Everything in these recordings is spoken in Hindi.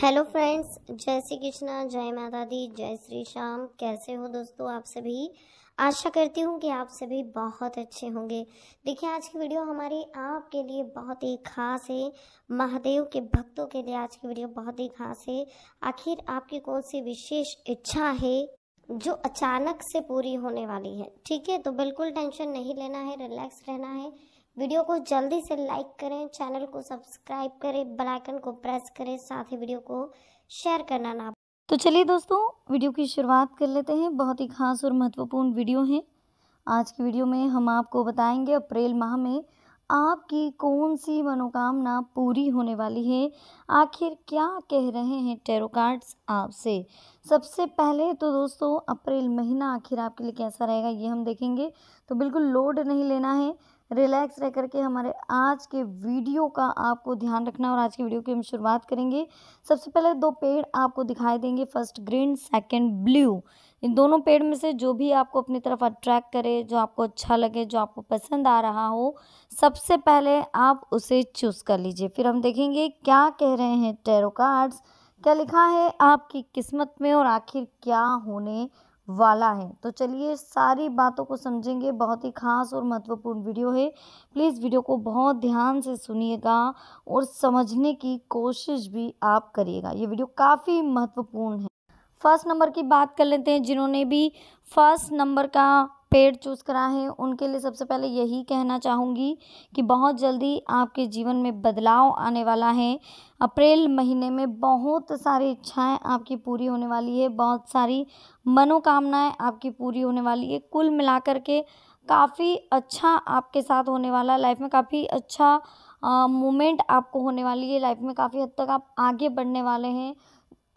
हेलो फ्रेंड्स जय श्री कृष्णा जय माता दी जय श्री श्याम कैसे हो दोस्तों आप सभी आशा करती हूँ कि आप सभी बहुत अच्छे होंगे देखिए आज की वीडियो हमारी आपके लिए बहुत ही खास है महादेव के भक्तों के लिए आज की वीडियो बहुत ही खास है आखिर आपकी कौन सी विशेष इच्छा है जो अचानक से पूरी होने वाली है ठीक है तो बिल्कुल टेंशन नहीं लेना है रिलैक्स रहना है वीडियो को जल्दी से लाइक करें चैनल को सब्सक्राइब करें बेल आइकन को प्रेस करें साथ ही वीडियो को शेयर करना ना तो चलिए दोस्तों वीडियो की शुरुआत कर लेते हैं बहुत ही खास और महत्वपूर्ण वीडियो है आज की वीडियो में हम आपको बताएंगे अप्रैल माह में आपकी कौन सी मनोकामना पूरी होने वाली है आखिर क्या कह रहे हैं टेरोकार्ड्स कार्ड्स आपसे सबसे पहले तो दोस्तों अप्रैल महीना आखिर आपके लिए कैसा रहेगा ये हम देखेंगे तो बिल्कुल लोड नहीं लेना है रिलैक्स रह करके हमारे आज के वीडियो का आपको ध्यान रखना और आज के वीडियो की हम शुरुआत करेंगे सबसे पहले दो पेड़ आपको दिखाई देंगे फर्स्ट ग्रीन सेकंड ब्लू इन दोनों पेड़ में से जो भी आपको अपनी तरफ अट्रैक्ट करे जो आपको अच्छा लगे जो आपको पसंद आ रहा हो सबसे पहले आप उसे चूज़ कर लीजिए फिर हम देखेंगे क्या कह रहे हैं टेरो कार्ड्स क्या लिखा है आपकी किस्मत में और आखिर क्या होने वाला है तो चलिए सारी बातों को समझेंगे बहुत ही खास और महत्वपूर्ण वीडियो है प्लीज़ वीडियो को बहुत ध्यान से सुनिएगा और समझने की कोशिश भी आप करिएगा ये वीडियो काफ़ी महत्वपूर्ण है फर्स्ट नंबर की बात कर लेते हैं जिन्होंने भी फर्स्ट नंबर का पेड़ चूज़ करा है उनके लिए सबसे पहले यही कहना चाहूँगी कि बहुत जल्दी आपके जीवन में बदलाव आने वाला है अप्रैल महीने में बहुत सारी इच्छाएँ आपकी पूरी होने वाली है बहुत सारी मनोकामनाएँ आपकी पूरी होने वाली है कुल मिलाकर के काफ़ी अच्छा आपके साथ होने वाला लाइफ में काफ़ी अच्छा मोमेंट आपको होने वाली है लाइफ में काफ़ी हद तक आप आगे बढ़ने वाले हैं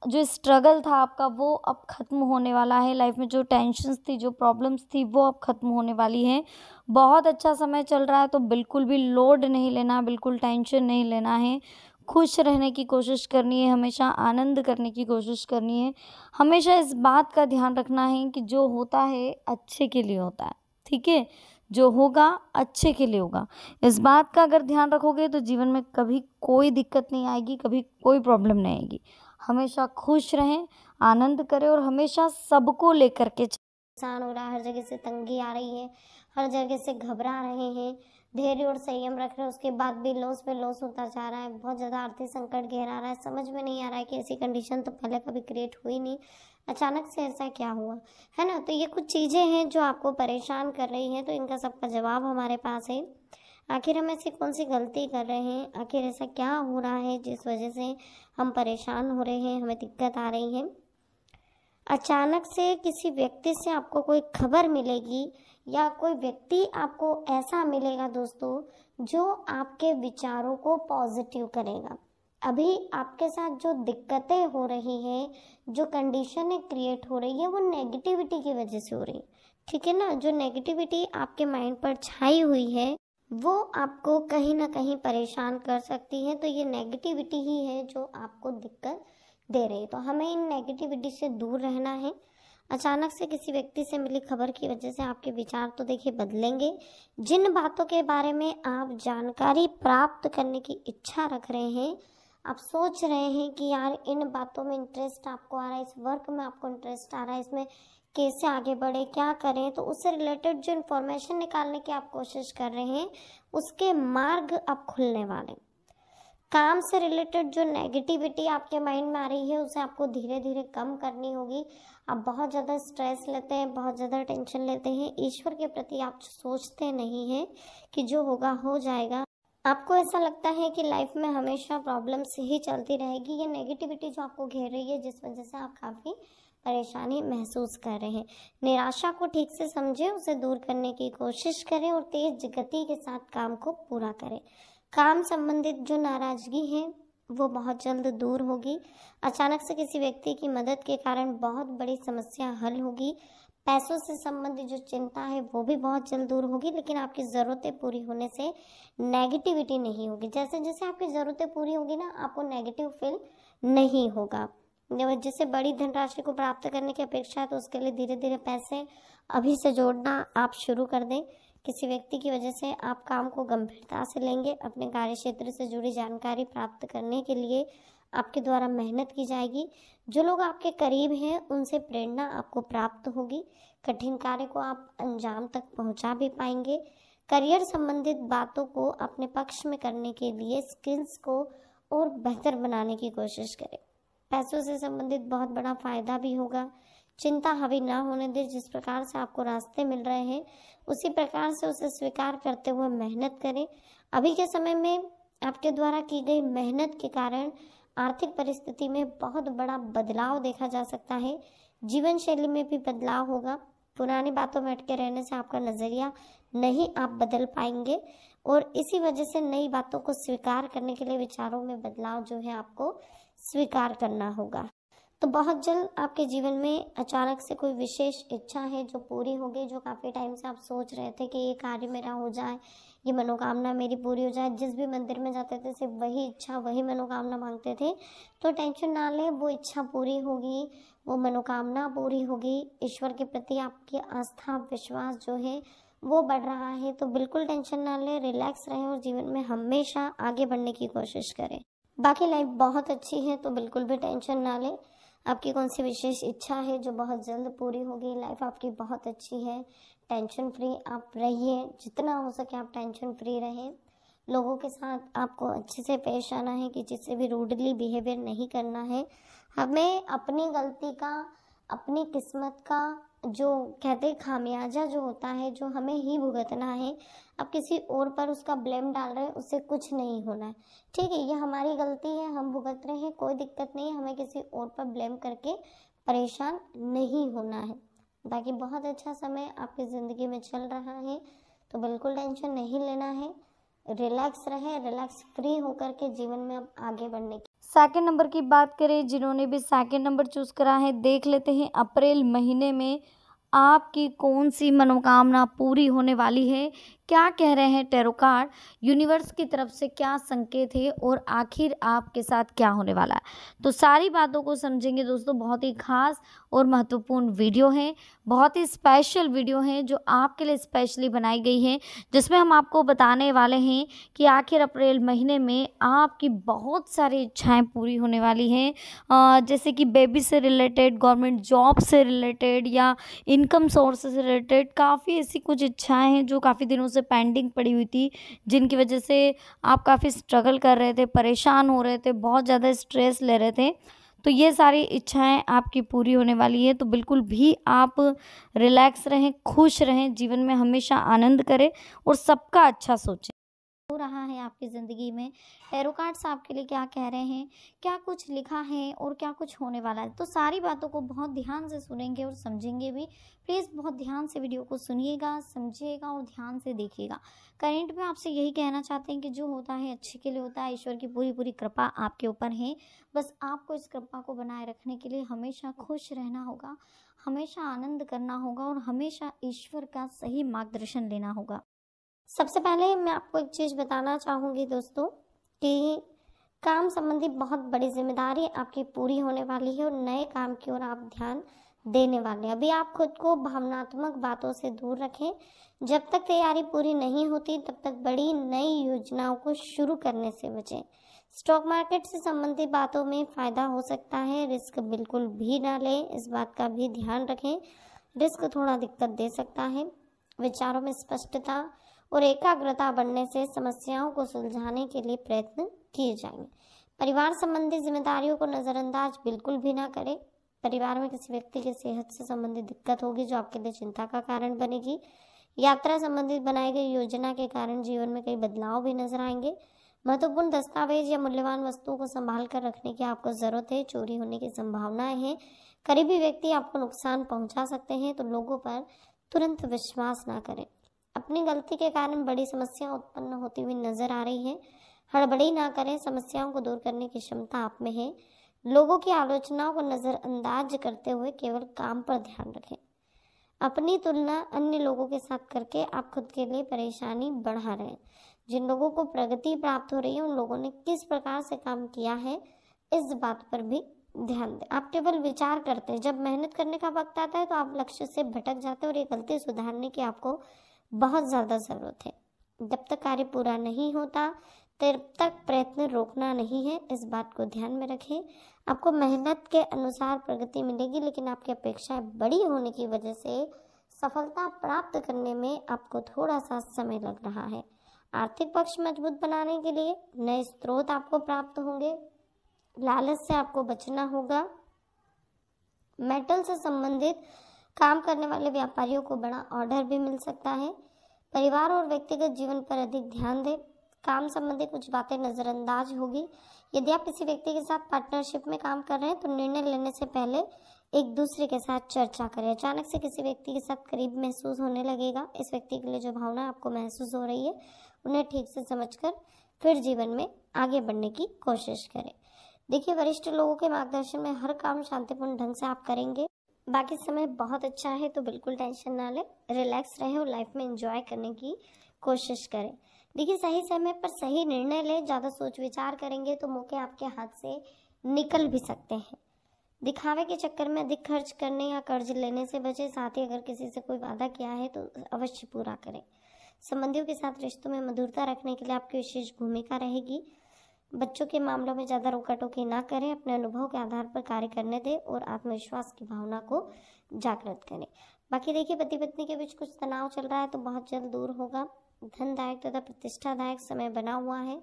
जो स्ट्रगल था आपका वो अब ख़त्म होने वाला है लाइफ में जो टेंशंस थी जो प्रॉब्लम्स थी वो अब ख़त्म होने वाली हैं बहुत अच्छा समय चल रहा है तो बिल्कुल भी लोड नहीं लेना बिल्कुल टेंशन नहीं लेना है खुश रहने की कोशिश करनी है हमेशा आनंद करने की कोशिश करनी है हमेशा इस बात का ध्यान रखना है कि जो होता है अच्छे के लिए होता है ठीक है जो होगा अच्छे के लिए होगा इस बात का अगर ध्यान रखोगे तो जीवन में कभी कोई दिक्कत नहीं आएगी कभी कोई प्रॉब्लम नहीं आएगी हमेशा खुश रहें आनंद करें और हमेशा सबको लेकर के परेशान हो रहा है हर जगह से तंगी आ रही है हर जगह से घबरा रहे हैं धैर्य और संयम रख रहे हैं उसके बाद भी लॉस पे लॉस होता जा रहा है बहुत ज़्यादा आर्थिक संकट गहरा रहा है समझ में नहीं आ रहा है कि ऐसी कंडीशन तो पहले कभी क्रिएट हुई नहीं अचानक से ऐसा क्या हुआ है ना तो ये कुछ चीज़ें हैं जो आपको परेशान कर रही हैं तो इनका सबका जवाब हमारे पास है आखिर हम ऐसी कौन सी गलती कर रहे हैं आखिर ऐसा क्या हो रहा है जिस वजह से हम परेशान हो रहे हैं हमें दिक्कत आ रही है अचानक से किसी व्यक्ति से आपको कोई खबर मिलेगी या कोई व्यक्ति आपको ऐसा मिलेगा दोस्तों जो आपके विचारों को पॉजिटिव करेगा अभी आपके साथ जो दिक्कतें हो रही हैं जो कंडीशन क्रिएट हो रही है वो नेगेटिविटी की वजह से हो रही है ठीक है ना जो नेगेटिविटी आपके माइंड पर छाई हुई है वो आपको कहीं ना कहीं परेशान कर सकती है तो ये नेगेटिविटी ही है जो आपको दिक्कत दे रही है तो हमें इन नेगेटिविटी से दूर रहना है अचानक से किसी व्यक्ति से मिली खबर की वजह से आपके विचार तो देखिए बदलेंगे जिन बातों के बारे में आप जानकारी प्राप्त करने की इच्छा रख रहे हैं आप सोच रहे हैं कि यार इन बातों में इंटरेस्ट आपको आ रहा है इस वर्क में आपको इंटरेस्ट आ रहा है इसमें कैसे आगे बढ़े क्या करें तो उससे रिलेटेड जो इन्फॉर्मेशन निकालने की आप कोशिश कर रहे हैं उसके मार्ग अब खुलने वाले काम से रिलेटेड जो नेगेटिविटी आपके माइंड में आ रही है उसे आपको धीरे धीरे कम करनी होगी आप बहुत ज़्यादा स्ट्रेस लेते हैं बहुत ज़्यादा टेंशन लेते हैं ईश्वर के प्रति आप सोचते नहीं हैं कि जो होगा हो जाएगा आपको ऐसा लगता है कि लाइफ में हमेशा प्रॉब्लम्स ही चलती रहेगी ये नेगेटिविटी जो आपको घेर रही है जिस वजह से आप काफ़ी परेशानी महसूस कर रहे हैं निराशा को ठीक से समझें उसे दूर करने की कोशिश करें और तेज गति के साथ काम को पूरा करें काम संबंधित जो नाराजगी है वो बहुत जल्द दूर होगी अचानक से किसी व्यक्ति की मदद के कारण बहुत बड़ी समस्या हल होगी पैसों से संबंधित जो चिंता है वो भी बहुत जल्द दूर होगी लेकिन आपकी ज़रूरतें पूरी होने से नेगेटिविटी नहीं होगी जैसे जैसे आपकी ज़रूरतें पूरी होगी ना आपको नेगेटिव फील नहीं होगा जैसे बड़ी धनराशि को प्राप्त करने की अपेक्षा है तो उसके लिए धीरे धीरे पैसे अभी से जोड़ना आप शुरू कर दें किसी व्यक्ति की वजह से आप काम को गंभीरता से लेंगे अपने कार्य क्षेत्र से जुड़ी जानकारी प्राप्त करने के लिए आपके द्वारा मेहनत की जाएगी जो लोग आपके करीब हैं उनसे प्रेरणा आपको प्राप्त होगी कठिन कार्य को आप अंजाम तक पहुंचा भी पाएंगे करियर संबंधित बातों को अपने पक्ष में करने के लिए स्किल्स को और बेहतर बनाने की कोशिश करें पैसों से संबंधित बहुत बड़ा फायदा भी होगा चिंता हावी ना होने दें जिस प्रकार से आपको रास्ते मिल रहे हैं उसी प्रकार से उसे स्वीकार करते हुए मेहनत करें अभी के समय में आपके द्वारा की गई मेहनत के कारण आर्थिक परिस्थिति में बहुत बड़ा बदलाव देखा जा सकता है जीवन शैली में भी बदलाव होगा पुरानी बातों में अटके रहने से आपका नज़रिया नहीं आप बदल पाएंगे और इसी वजह से नई बातों को स्वीकार करने के लिए विचारों में बदलाव जो है आपको स्वीकार करना होगा तो बहुत जल्द आपके जीवन में अचानक से कोई विशेष इच्छा है जो पूरी होगी जो काफ़ी टाइम से आप सोच रहे थे कि ये कार्य मेरा हो जाए ये मनोकामना मेरी पूरी हो जाए जिस भी मंदिर में जाते थे सिर्फ वही इच्छा वही मनोकामना मांगते थे तो टेंशन ना लें वो इच्छा पूरी होगी वो मनोकामना पूरी होगी ईश्वर के प्रति आपकी आस्था विश्वास जो है वो बढ़ रहा है तो बिल्कुल टेंशन ना लें रिलैक्स रहें और जीवन में हमेशा आगे बढ़ने की कोशिश करें बाकी लाइफ बहुत अच्छी है तो बिल्कुल भी टेंशन ना लें आपकी कौन सी विशेष इच्छा है जो बहुत जल्द पूरी होगी लाइफ आपकी बहुत अच्छी है टेंशन फ्री आप रहिए जितना हो सके आप टेंशन फ्री रहें लोगों के साथ आपको अच्छे से पेश आना है कि जिससे भी रूडली बिहेवियर नहीं करना है हमें अपनी गलती का अपनी किस्मत का जो कहते हैं खामियाजा जो होता है जो हमें ही भुगतना है अब किसी और पर उसका ब्लेम डाल रहे हैं उससे कुछ नहीं होना है ठीक है ये हमारी गलती है हम भुगत रहे हैं कोई दिक्कत नहीं हमें किसी और पर ब्लेम करके परेशान नहीं होना है बाकी बहुत अच्छा समय आपकी ज़िंदगी में चल रहा है तो बिल्कुल टेंशन नहीं लेना है रिलैक्स रहें रिलैक्स फ्री होकर के जीवन में अब आगे बढ़ने की सेकेंड नंबर की बात करें जिन्होंने भी सेकेंड नंबर चूज़ करा है देख लेते हैं अप्रैल महीने में आपकी कौन सी मनोकामना पूरी होने वाली है क्या कह रहे हैं टेरो कार्ड यूनिवर्स की तरफ से क्या संकेत है और आखिर आपके साथ क्या होने वाला है तो सारी बातों को समझेंगे दोस्तों बहुत ही खास और महत्वपूर्ण वीडियो है बहुत ही स्पेशल वीडियो है जो आपके लिए स्पेशली बनाई गई है जिसमें हम आपको बताने वाले हैं कि आखिर अप्रैल महीने में आपकी बहुत सारी इच्छाएँ पूरी होने वाली हैं जैसे कि बेबी से रिलेटेड गवर्नमेंट जॉब से रिलेटेड या इनकम सोर्स से रिलेटेड काफ़ी ऐसी कुछ इच्छाएँ हैं जो काफ़ी दिनों से से पेंडिंग पड़ी हुई थी जिनकी वजह से आप काफ़ी स्ट्रगल कर रहे थे परेशान हो रहे थे बहुत ज़्यादा स्ट्रेस ले रहे थे तो ये सारी इच्छाएं आपकी पूरी होने वाली है तो बिल्कुल भी आप रिलैक्स रहें खुश रहें जीवन में हमेशा आनंद करें और सबका अच्छा सोचें रहा है आपकी ज़िंदगी में टेरो कार्ड्स आपके लिए क्या कह रहे हैं क्या कुछ लिखा है और क्या कुछ होने वाला है तो सारी बातों को बहुत ध्यान से सुनेंगे और समझेंगे भी प्लीज़ बहुत ध्यान से वीडियो को सुनिएगा समझिएगा और ध्यान से देखिएगा करेंट में आपसे यही कहना चाहते हैं कि जो होता है अच्छे के लिए होता है ईश्वर की पूरी पूरी कृपा आपके ऊपर है बस आपको इस कृपा को बनाए रखने के लिए हमेशा खुश रहना होगा हमेशा आनंद करना होगा और हमेशा ईश्वर का सही मार्गदर्शन लेना होगा सबसे पहले मैं आपको एक चीज़ बताना चाहूँगी दोस्तों कि काम संबंधी बहुत बड़ी जिम्मेदारी आपकी पूरी होने वाली है और नए काम की ओर आप ध्यान देने वाले हैं अभी आप खुद को भावनात्मक बातों से दूर रखें जब तक तैयारी पूरी नहीं होती तब तक बड़ी नई योजनाओं को शुरू करने से बचें स्टॉक मार्केट से संबंधित बातों में फ़ायदा हो सकता है रिस्क बिल्कुल भी ना लें इस बात का भी ध्यान रखें रिस्क थोड़ा दिक्कत दे सकता है विचारों में स्पष्टता और एकाग्रता बढ़ने से समस्याओं को सुलझाने के लिए प्रयत्न किए जाएंगे परिवार संबंधी जिम्मेदारियों को नज़रअंदाज बिल्कुल भी ना करें परिवार में किसी व्यक्ति की सेहत से संबंधित दिक्कत होगी जो आपके लिए चिंता का कारण बनेगी यात्रा संबंधित बनाई गई योजना के कारण जीवन में कई बदलाव भी नजर आएंगे महत्वपूर्ण दस्तावेज या मूल्यवान वस्तुओं को संभाल कर रखने की आपको ज़रूरत है चोरी होने की संभावनाएं हैं करीबी व्यक्ति आपको नुकसान पहुंचा सकते हैं तो लोगों पर तुरंत विश्वास ना करें अपनी गलती के कारण बड़ी समस्या उत्पन्न होती हुई नजर आ रही है हड़बड़ी ना करें समस्याओं को दूर करने की क्षमता आप में है लोगों की आलोचनाओं को नज़रअंदाज करते हुए केवल काम पर ध्यान रखें अपनी तुलना अन्य लोगों के साथ करके आप खुद के लिए परेशानी बढ़ा रहे हैं जिन लोगों को प्रगति प्राप्त हो रही है उन लोगों ने किस प्रकार से काम किया है इस बात पर भी ध्यान दें आप केवल विचार करते हैं जब मेहनत करने का वक्त आता है तो आप लक्ष्य से भटक जाते हैं और ये गलती सुधारने की आपको बहुत ज़्यादा ज़रूरत है जब तक कार्य पूरा नहीं होता तब तक प्रयत्न रोकना नहीं है इस बात को ध्यान में रखें आपको मेहनत के अनुसार प्रगति मिलेगी लेकिन आपकी अपेक्षाएं बड़ी होने की वजह से सफलता प्राप्त करने में आपको थोड़ा सा समय लग रहा है आर्थिक पक्ष मजबूत बनाने के लिए नए स्रोत आपको प्राप्त होंगे लालच से आपको बचना होगा मेटल से संबंधित काम करने वाले व्यापारियों को बड़ा ऑर्डर भी मिल सकता है परिवार और व्यक्तिगत जीवन पर अधिक ध्यान दें काम संबंधी कुछ बातें नज़रअंदाज होगी यदि आप किसी व्यक्ति के साथ पार्टनरशिप में काम कर रहे हैं तो निर्णय लेने से पहले एक दूसरे के साथ चर्चा करें अचानक से किसी व्यक्ति के साथ करीब महसूस होने लगेगा इस व्यक्ति के लिए जो भावना आपको महसूस हो रही है उन्हें ठीक से समझकर फिर जीवन में आगे बढ़ने की कोशिश करें देखिए वरिष्ठ लोगों के मार्गदर्शन में हर काम शांतिपूर्ण ढंग से आप करेंगे बाकी समय बहुत अच्छा है तो बिल्कुल टेंशन ना ले रिलैक्स रहें और लाइफ में इंजॉय करने की कोशिश करें देखिए सही समय पर सही निर्णय लें ज़्यादा सोच विचार करेंगे तो मौके आपके हाथ से निकल भी सकते हैं दिखावे के चक्कर में अधिक खर्च करने या कर्ज लेने से बचें साथ ही अगर किसी से कोई वादा किया है तो अवश्य पूरा करें संबंधियों के साथ रिश्तों में मधुरता रखने के लिए आपकी विशेष भूमिका रहेगी बच्चों के मामलों में ज़्यादा रोका टोकी ना करें अपने अनुभव के आधार पर कार्य करने दें और आत्मविश्वास की भावना को जागृत करें बाकी देखिए पति पत्नी के बीच कुछ तनाव चल रहा है तो बहुत जल्द दूर होगा धनदायक तथा प्रतिष्ठादायक समय बना हुआ है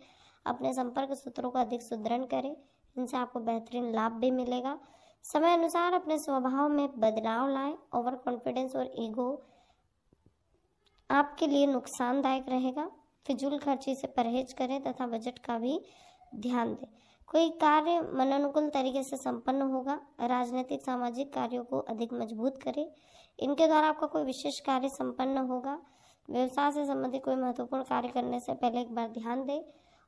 अपने संपर्क सूत्रों को अधिक सुदृढ़ करें इनसे आपको बेहतरीन लाभ भी मिलेगा समय अनुसार अपने स्वभाव में बदलाव लाएं ओवर कॉन्फिडेंस और ईगो आपके लिए नुकसानदायक रहेगा फिजूल खर्ची से परहेज करें तथा बजट का भी ध्यान दें कोई कार्य अनुकूल तरीके से संपन्न होगा राजनीतिक सामाजिक कार्यों को अधिक मजबूत करें इनके द्वारा आपका कोई विशेष कार्य संपन्न होगा व्यवसाय से संबंधित कोई महत्वपूर्ण कार्य करने से पहले एक बार ध्यान दें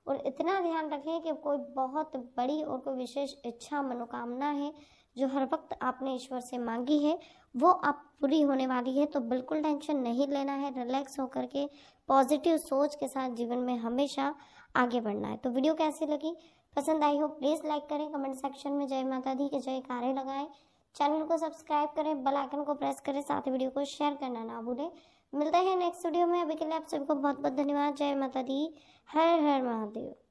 और इतना ध्यान रखें कि कोई बहुत बड़ी और कोई विशेष इच्छा मनोकामना है जो हर वक्त आपने ईश्वर से मांगी है वो अब पूरी होने वाली है तो बिल्कुल टेंशन नहीं लेना है रिलैक्स होकर के पॉजिटिव सोच के साथ जीवन में हमेशा आगे बढ़ना है तो वीडियो कैसी लगी पसंद आई हो प्लीज़ लाइक करें कमेंट सेक्शन में जय माता दी के जय कारे लगाएं चैनल को सब्सक्राइब करें बेल आइकन को प्रेस करें साथ ही वीडियो को शेयर करना ना भूलें मिलते हैं नेक्स्ट वीडियो में अभी के लिए आप सभी को बहुत बहुत धन्यवाद जय माता दी हर हर महादेव